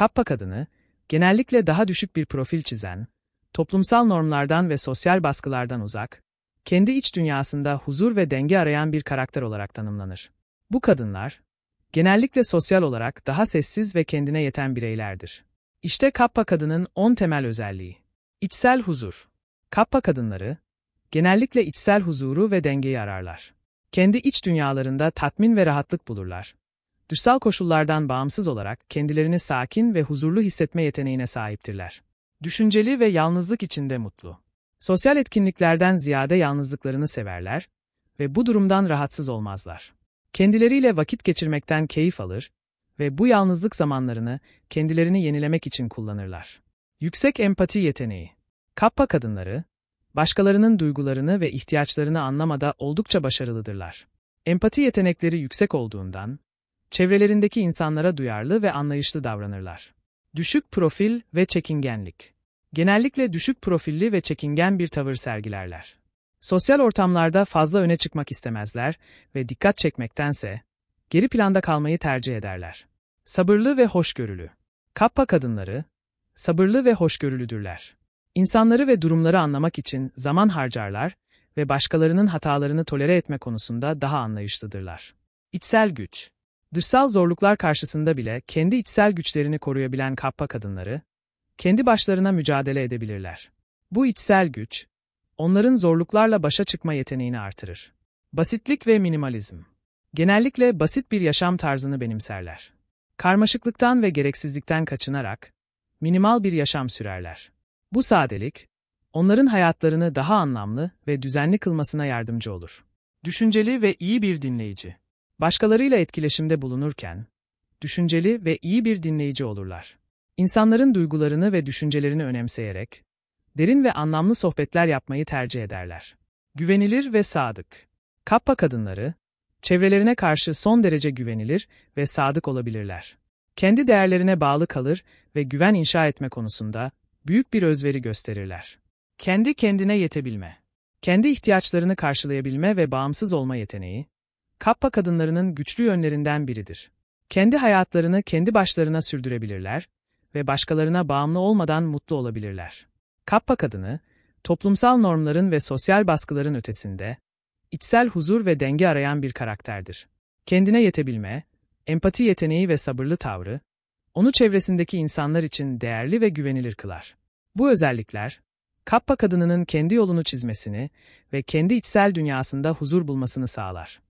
Kappa kadını, genellikle daha düşük bir profil çizen, toplumsal normlardan ve sosyal baskılardan uzak, kendi iç dünyasında huzur ve denge arayan bir karakter olarak tanımlanır. Bu kadınlar, genellikle sosyal olarak daha sessiz ve kendine yeten bireylerdir. İşte Kappa kadının 10 temel özelliği. İçsel huzur. Kappa kadınları, genellikle içsel huzuru ve dengeyi ararlar. Kendi iç dünyalarında tatmin ve rahatlık bulurlar dışsal koşullardan bağımsız olarak kendilerini sakin ve huzurlu hissetme yeteneğine sahiptirler. Düşünceli ve yalnızlık içinde mutlu. Sosyal etkinliklerden ziyade yalnızlıklarını severler ve bu durumdan rahatsız olmazlar. Kendileriyle vakit geçirmekten keyif alır ve bu yalnızlık zamanlarını kendilerini yenilemek için kullanırlar. Yüksek empati yeteneği. Kappa kadınları, başkalarının duygularını ve ihtiyaçlarını anlamada oldukça başarılıdırlar. Empati yetenekleri yüksek olduğundan, çevrelerindeki insanlara duyarlı ve anlayışlı davranırlar. Düşük profil ve çekingenlik Genellikle düşük profilli ve çekingen bir tavır sergilerler. Sosyal ortamlarda fazla öne çıkmak istemezler ve dikkat çekmektense geri planda kalmayı tercih ederler. Sabırlı ve hoşgörülü Kappa kadınları sabırlı ve hoşgörülüdürler. İnsanları ve durumları anlamak için zaman harcarlar ve başkalarının hatalarını tolere etme konusunda daha anlayışlıdırlar. İçsel güç Dışsal zorluklar karşısında bile kendi içsel güçlerini koruyabilen kappa kadınları, kendi başlarına mücadele edebilirler. Bu içsel güç, onların zorluklarla başa çıkma yeteneğini artırır. Basitlik ve minimalizm. Genellikle basit bir yaşam tarzını benimserler. Karmaşıklıktan ve gereksizlikten kaçınarak minimal bir yaşam sürerler. Bu sadelik, onların hayatlarını daha anlamlı ve düzenli kılmasına yardımcı olur. Düşünceli ve iyi bir dinleyici. Başkalarıyla etkileşimde bulunurken, düşünceli ve iyi bir dinleyici olurlar. İnsanların duygularını ve düşüncelerini önemseyerek, derin ve anlamlı sohbetler yapmayı tercih ederler. Güvenilir ve sadık. Kappa kadınları, çevrelerine karşı son derece güvenilir ve sadık olabilirler. Kendi değerlerine bağlı kalır ve güven inşa etme konusunda büyük bir özveri gösterirler. Kendi kendine yetebilme. Kendi ihtiyaçlarını karşılayabilme ve bağımsız olma yeteneği, Kappa kadınlarının güçlü yönlerinden biridir. Kendi hayatlarını kendi başlarına sürdürebilirler ve başkalarına bağımlı olmadan mutlu olabilirler. Kappa kadını, toplumsal normların ve sosyal baskıların ötesinde, içsel huzur ve denge arayan bir karakterdir. Kendine yetebilme, empati yeteneği ve sabırlı tavrı, onu çevresindeki insanlar için değerli ve güvenilir kılar. Bu özellikler, Kappa kadınının kendi yolunu çizmesini ve kendi içsel dünyasında huzur bulmasını sağlar.